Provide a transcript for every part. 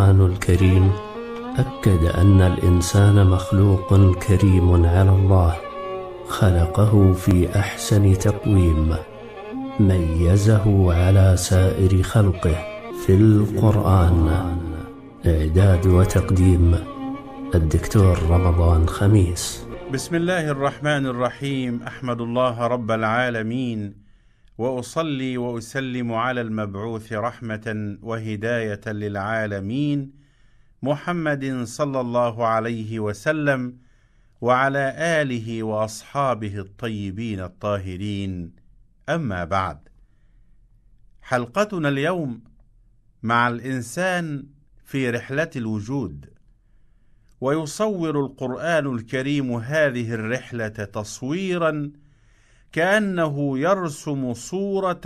القرآن الكريم أكد أن الإنسان مخلوق كريم على الله خلقه في أحسن تقويم ميزه على سائر خلقه في القرآن إعداد وتقديم الدكتور رمضان خميس بسم الله الرحمن الرحيم أحمد الله رب العالمين واصلي واسلم على المبعوث رحمه وهدايه للعالمين محمد صلى الله عليه وسلم وعلى اله واصحابه الطيبين الطاهرين اما بعد حلقتنا اليوم مع الانسان في رحله الوجود ويصور القران الكريم هذه الرحله تصويرا كانه يرسم صوره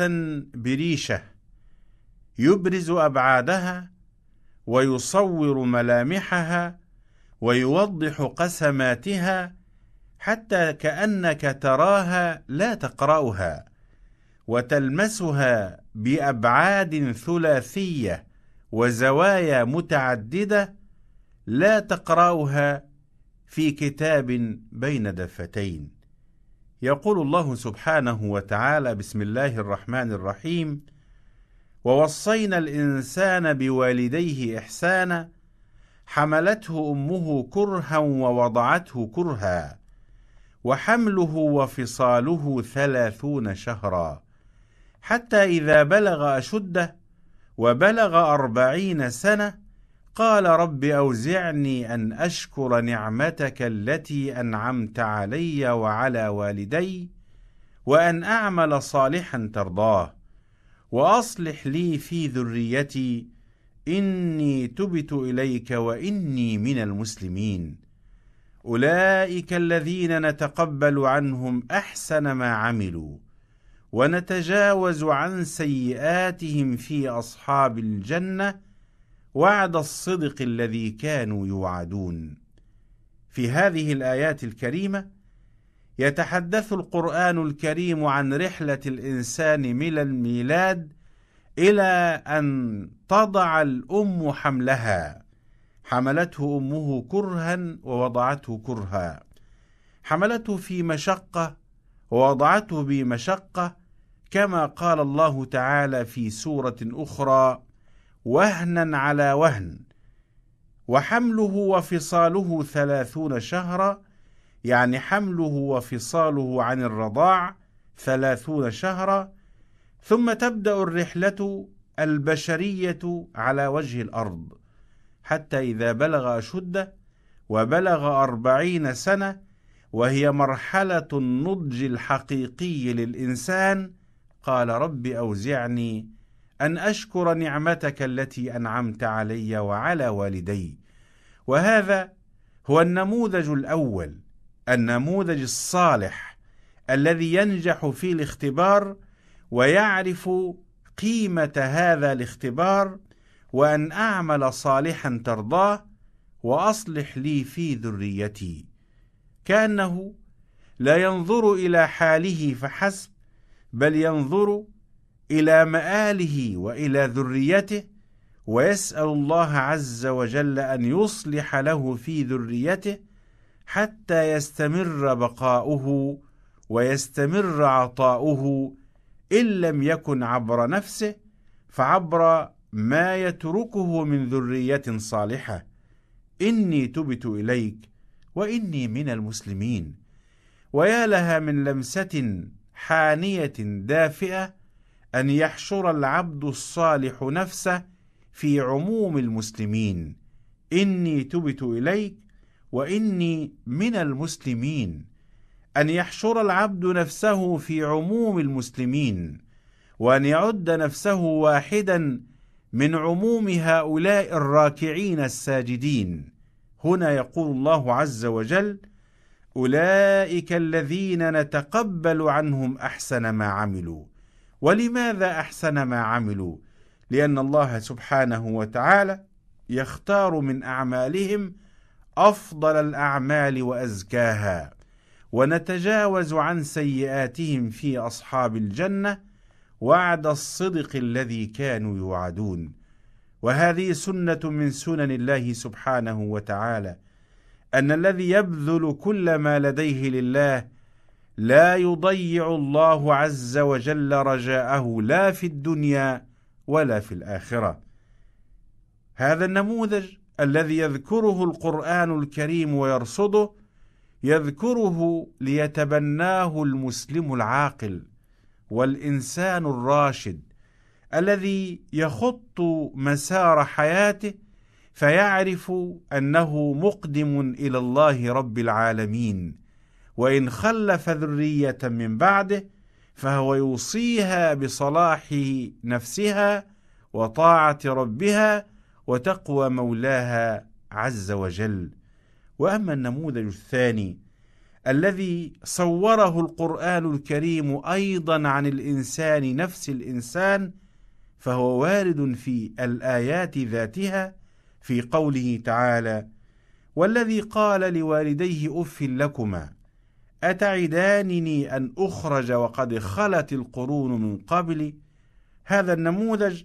بريشه يبرز ابعادها ويصور ملامحها ويوضح قسماتها حتى كانك تراها لا تقراها وتلمسها بابعاد ثلاثيه وزوايا متعدده لا تقراها في كتاب بين دفتين يقول الله سبحانه وتعالى بسم الله الرحمن الرحيم ووصينا الانسان بوالديه احسانا حملته امه كرها ووضعته كرها وحمله وفصاله ثلاثون شهرا حتى اذا بلغ اشده وبلغ اربعين سنه قال رب أوزعني أن أشكر نعمتك التي أنعمت علي وعلى والدي وأن أعمل صالحا ترضاه وأصلح لي في ذريتي إني تبت إليك وإني من المسلمين أولئك الذين نتقبل عنهم أحسن ما عملوا ونتجاوز عن سيئاتهم في أصحاب الجنة وعد الصدق الذي كانوا يوعدون في هذه الايات الكريمه يتحدث القران الكريم عن رحله الانسان من الميلاد الى ان تضع الام حملها حملته امه كرها ووضعته كرها حملته في مشقه ووضعته بمشقه كما قال الله تعالى في سوره اخرى وهنا على وهن وحمله وفصاله ثلاثون شهرا يعني حمله وفصاله عن الرضاع ثلاثون شهرا ثم تبدأ الرحلة البشرية على وجه الأرض حتى إذا بلغ أشده وبلغ أربعين سنة وهي مرحلة النضج الحقيقي للإنسان قال رب أوزعني أن أشكر نعمتك التي أنعمت علي وعلى والدي وهذا هو النموذج الأول النموذج الصالح الذي ينجح في الاختبار ويعرف قيمة هذا الاختبار وأن أعمل صالحا ترضاه وأصلح لي في ذريتي كأنه لا ينظر إلى حاله فحسب بل ينظر إلى مآله وإلى ذريته ويسأل الله عز وجل أن يصلح له في ذريته حتى يستمر بقاؤه ويستمر عطاؤه إن لم يكن عبر نفسه فعبر ما يتركه من ذرية صالحة إني تبت إليك وإني من المسلمين ويا لها من لمسة حانية دافئة أن يحشر العبد الصالح نفسه في عموم المسلمين إني تبت إليك وإني من المسلمين أن يحشر العبد نفسه في عموم المسلمين وأن يعد نفسه واحدا من عموم هؤلاء الراكعين الساجدين هنا يقول الله عز وجل أولئك الذين نتقبل عنهم أحسن ما عملوا ولماذا احسن ما عملوا لان الله سبحانه وتعالى يختار من اعمالهم افضل الاعمال وازكاها ونتجاوز عن سيئاتهم في اصحاب الجنه وعد الصدق الذي كانوا يوعدون وهذه سنه من سنن الله سبحانه وتعالى ان الذي يبذل كل ما لديه لله لا يضيع الله عز وجل رجاءه لا في الدنيا ولا في الاخره هذا النموذج الذي يذكره القران الكريم ويرصده يذكره ليتبناه المسلم العاقل والانسان الراشد الذي يخط مسار حياته فيعرف انه مقدم الى الله رب العالمين وإن خلف ذرية من بعده فهو يوصيها بصلاح نفسها وطاعة ربها وتقوى مولاها عز وجل. وأما النموذج الثاني الذي صوره القرآن الكريم أيضا عن الإنسان نفس الإنسان فهو وارد في الآيات ذاتها في قوله تعالى: والذي قال لوالديه أف لكما أتعدانني أن أخرج وقد خلت القرون من قبلي هذا النموذج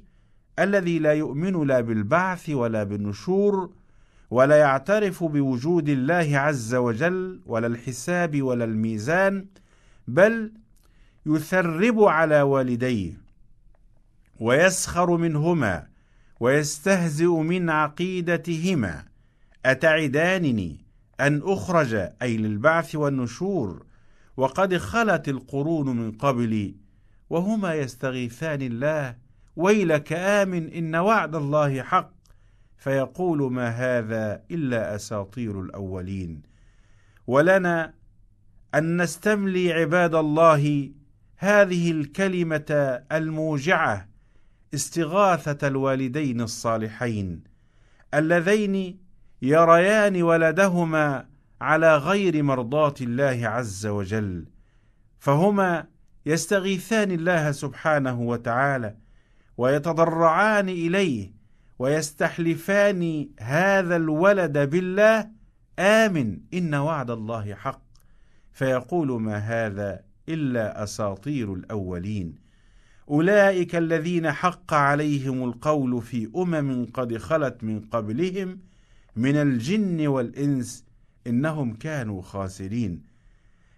الذي لا يؤمن لا بالبعث ولا بالنشور ولا يعترف بوجود الله عز وجل ولا الحساب ولا الميزان بل يثرب على والديه ويسخر منهما ويستهزئ من عقيدتهما أتعدانني أن أخرج أي للبعث والنشور وقد خلت القرون من قبلي وهما يستغيثان الله ويلك آمن إن وعد الله حق فيقول ما هذا إلا أساطير الأولين ولنا أن نستملي عباد الله هذه الكلمة الموجعة استغاثة الوالدين الصالحين اللذين يريان ولدهما على غير مرضاة الله عز وجل فهما يستغيثان الله سبحانه وتعالى ويتضرعان إليه ويستحلفان هذا الولد بالله آمن إن وعد الله حق فيقول ما هذا إلا أساطير الأولين أولئك الذين حق عليهم القول في أمم قد خلت من قبلهم من الجن والإنس إنهم كانوا خاسرين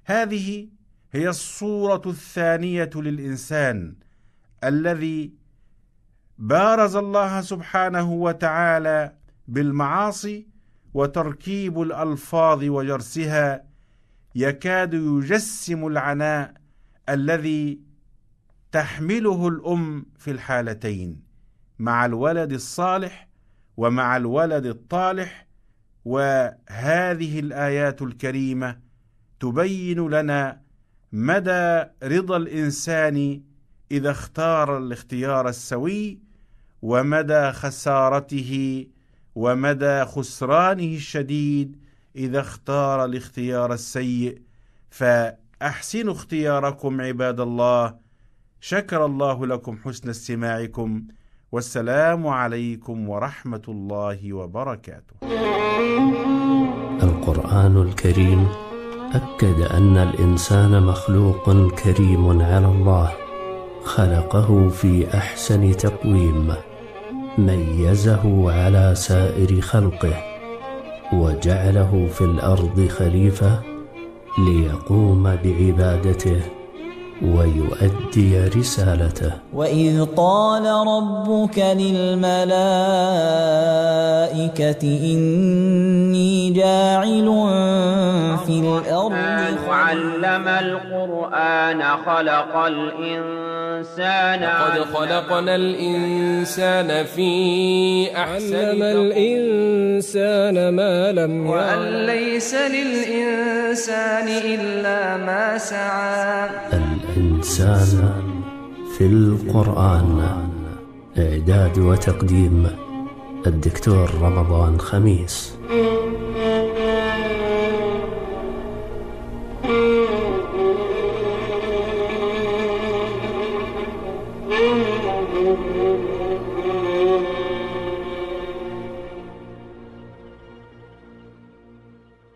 هذه هي الصورة الثانية للإنسان الذي بارز الله سبحانه وتعالى بالمعاصي وتركيب الألفاظ وجرسها يكاد يجسم العناء الذي تحمله الأم في الحالتين مع الولد الصالح ومع الولد الطالح وهذه الآيات الكريمة تبين لنا مدى رضا الإنسان إذا اختار الاختيار السوي ومدى خسارته ومدى خسرانه الشديد إذا اختار الاختيار السيء فأحسنوا اختياركم عباد الله شكر الله لكم حسن استماعكم والسلام عليكم ورحمه الله وبركاته القران الكريم اكد ان الانسان مخلوق كريم على الله خلقه في احسن تقويم ميزه على سائر خلقه وجعله في الارض خليفه ليقوم بعبادته ويؤدي رسالته وإذ قال ربك للملائكة إني جاعل في الأرض علم القرآن خلق الإنسان قد خلقنا الإنسان في أحسن علم الإنسان ما لم يعلم وأن ليس للإنسان إلا ما سعى الإنسان في القرآن إعداد وتقديم الدكتور رمضان خميس